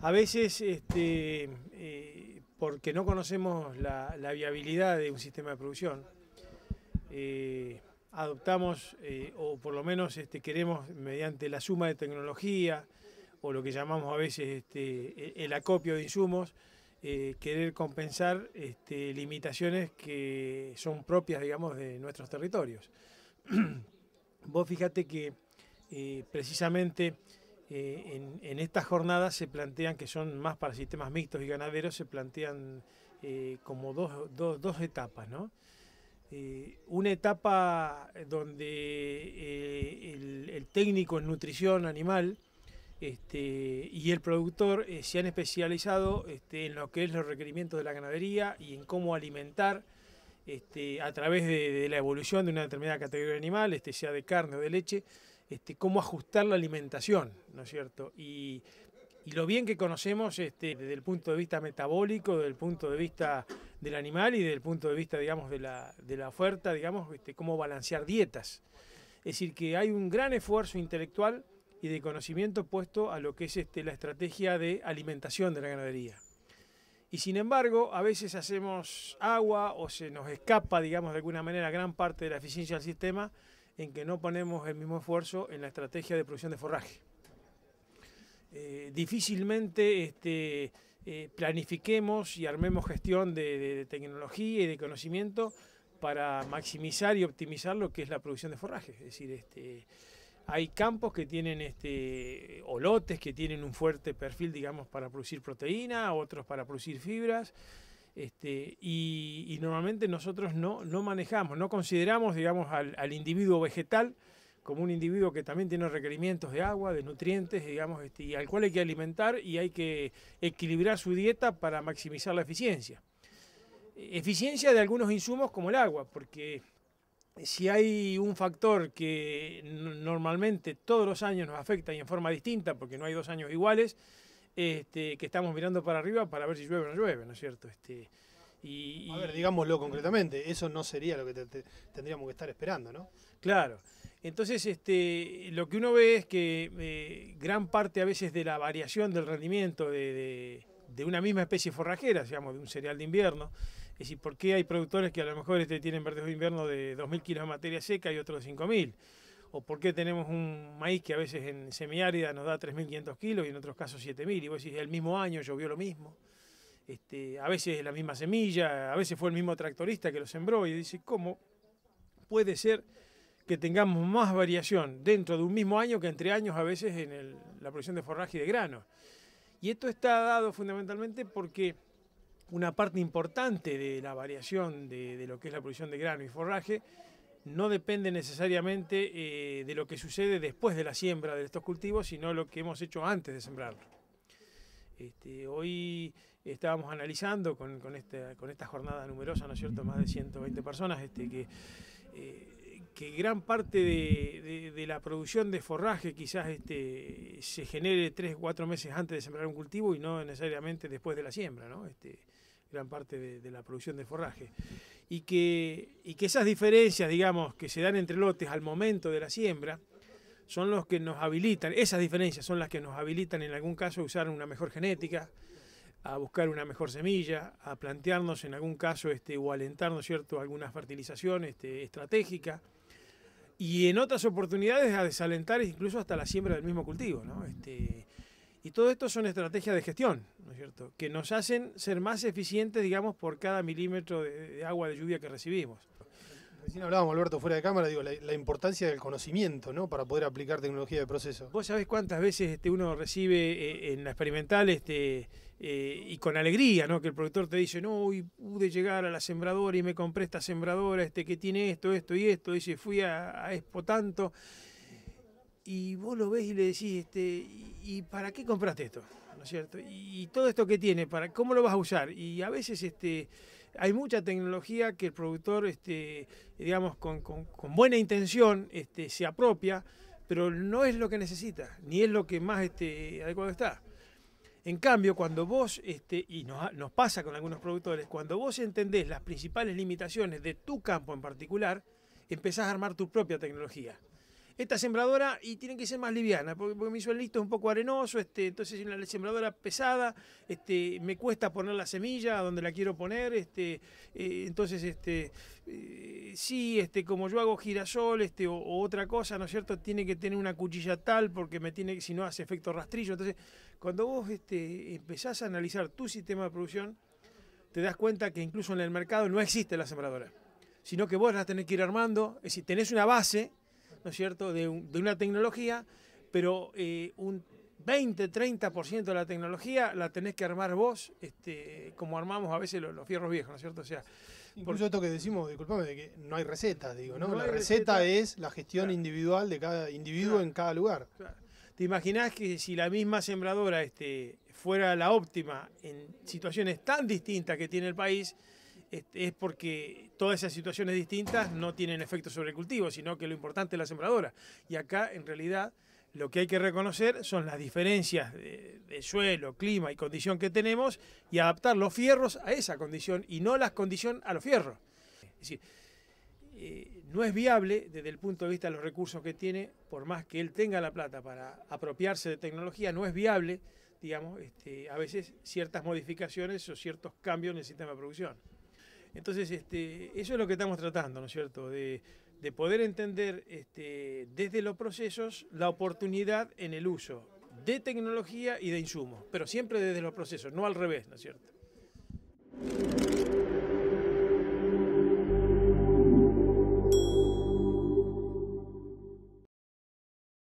a veces este, eh, porque no conocemos la, viabilidad de un sistema de producción, eh, adoptamos eh, o por lo menos este, queremos mediante la suma de tecnología o lo que llamamos a veces este, e-, el acopio de insumos, querer compensar este, limitaciones que son propias, digamos, de nuestros territorios. Vos fíjate que precisamente eh, en, estas jornadas se plantean, que son más para sistemas mixtos y ganaderos, se plantean eh, como dos, etapas, eh, una etapa donde el, técnico en nutrición animal este, y el productor se han especializado este, en lo que es los requerimientos de la ganadería y en cómo alimentar este, a través de, la evolución de una determinada categoría de animal, este, sea de carne o de leche, este, cómo ajustar la alimentación, ¿no es cierto? Y, lo bien que conocemos este, desde el punto de vista metabólico, desde el punto de vista del animal y desde el punto de vista, digamos, de la, oferta, digamos, este, cómo balancear dietas. Es decir, que hay un gran esfuerzo intelectual y de conocimiento puesto a lo que es la estrategia de alimentación de la ganadería. Y sin embargo, a veces hacemos agua o se nos escapa, digamos, de alguna manera gran parte de la eficiencia del sistema en que no ponemos el mismo esfuerzo en la estrategia de producción de forraje. Eh, difícilmente este, eh, planifiquemos y armemos gestión de, tecnología y de conocimiento para maximizar y optimizar lo que es la producción de forraje. Es decir, este, hay campos que tienen este, o lotes que tienen un fuerte perfil, digamos, para producir proteína, otros para producir fibras. Este, y, normalmente nosotros no, manejamos, no consideramos, al, individuo vegetal como un individuo que también tiene requerimientos de agua, de nutrientes, digamos, este, y al cual hay que alimentar y hay que equilibrar su dieta para maximizar la eficiencia. Eficiencia de algunos insumos como el agua, porque si hay un factor que normalmente todos los años nos afecta y en forma distinta, porque no hay dos años iguales, este, que estamos mirando para arriba para ver si llueve o no llueve, ¿no es cierto? Este, y, A ver, digámoslo concretamente, eso no sería lo que tendríamos que estar esperando, ¿no? Claro. Entonces, este, lo que uno ve es que eh, gran parte a veces de la variación del rendimiento de, una misma especie forrajera, digamos, de un cereal de invierno, es decir, ¿por qué hay productores que a lo mejor este, tienen verdes de invierno de 2.000 kilos de materia seca y otros de 5.000? o por qué tenemos un maíz que a veces en semiárida nos da 3.500 kilos y en otros casos 7.000, y vos decís, el mismo año llovió lo mismo, este, a veces la misma semilla, a veces fue el mismo tractorista que lo sembró, y dice, ¿cómo puede ser que tengamos más variación dentro de un mismo año que entre años a veces en la producción de forraje y de grano? Y esto está dado fundamentalmente porque una parte importante de la variación de lo que es la producción de grano y forraje no depende necesariamente eh, de lo que sucede después de la siembra de estos cultivos, sino lo que hemos hecho antes de sembrarlo. Este, hoy estábamos analizando con, con, esta, con, jornada numerosa, ¿no es cierto?, más de 120 personas, este, que, eh, que gran parte de, la producción de forraje quizás este, se genere 3 o 4 meses antes de sembrar un cultivo y no necesariamente después de la siembra, ¿no? Este, gran parte de, de la producción de forraje y que, y que esas diferencias, digamos, que se dan entre lotes al momento de la siembra, son los que nos habilitan, esas diferencias son las que nos habilitan en algún caso a usar una mejor genética, a buscar una mejor semilla, a plantearnos en algún caso este, o alentarnos cierto alguna fertilización este, estratégica y en otras oportunidades a desalentar incluso hasta la siembra del mismo cultivo, ¿no? Este, y todo esto son estrategias de gestión, que nos hacen ser más eficientes, digamos, por cada milímetro de, agua de lluvia que recibimos. Recién hablábamos, Alberto, fuera de cámara, digo, la, importancia del conocimiento, Para poder aplicar tecnología de proceso. Vos sabés cuántas veces este, uno recibe eh, en la experimental este, eh, y con alegría, ¿no? Que el productor te dice, no, hoy pude llegar a la sembradora y me compré esta sembradora, este que tiene esto, esto y esto, dice, fui a, Expo tanto. Y vos lo ves y le decís, este, ¿y para qué compraste esto? ¿no es cierto? Y, todo esto que tiene, para ¿cómo lo vas a usar? Y a veces este, hay mucha tecnología que el productor, este, digamos, con, buena intención este, se apropia, pero no es lo que necesita, ni es lo que más este, adecuado está. En cambio, cuando vos, este, y nos, nos pasa con algunos productores, cuando vos entendés las principales limitaciones de tu campo en particular, empezás a armar tu propia tecnología esta sembradora y tiene que ser más liviana, porque, porque mi suelito es un poco arenoso, este, entonces una sembradora pesada, este, me cuesta poner la semilla donde la quiero poner, este, eh, entonces este, eh, sí, este, como yo hago girasol este, o, otra cosa, ¿no es cierto? Tiene que tener una cuchilla tal porque me tiene, si no hace efecto rastrillo. Entonces, cuando vos este, empezás a analizar tu sistema de producción, te das cuenta que incluso en el mercado no existe la sembradora, sino que vos la tenés que ir armando, es decir, tenés una base cierto?, de, una tecnología, pero eh, un 20, 30% de la tecnología la tenés que armar vos, este, como armamos a veces los, fierros viejos, ¿no es cierto? O sea, Incluso por... esto que decimos, disculpame, de que no hay receta. digo, ¿no? la receta, es la gestión individual de cada individuo en cada lugar. ¿Te imaginás que si la misma sembradora este, fuera la óptima en situaciones tan distintas que tiene el país, es porque todas esas situaciones distintas no tienen efecto sobre el cultivo, sino que lo importante es la sembradora. Y acá, en realidad, lo que hay que reconocer son las diferencias de, suelo, clima y condición que tenemos y adaptar los fierros a esa condición y no las condiciones a los fierros. Es decir, eh, no es viable desde el punto de vista de los recursos que tiene, por más que él tenga la plata para apropiarse de tecnología, no es viable, digamos, este, a veces ciertas modificaciones o ciertos cambios en el sistema de producción. Entonces, este, eso es lo que estamos tratando, ¿no es cierto? De, poder entender este, desde los procesos la oportunidad en el uso de tecnología y de insumos, pero siempre desde los procesos, no al revés, ¿no es cierto?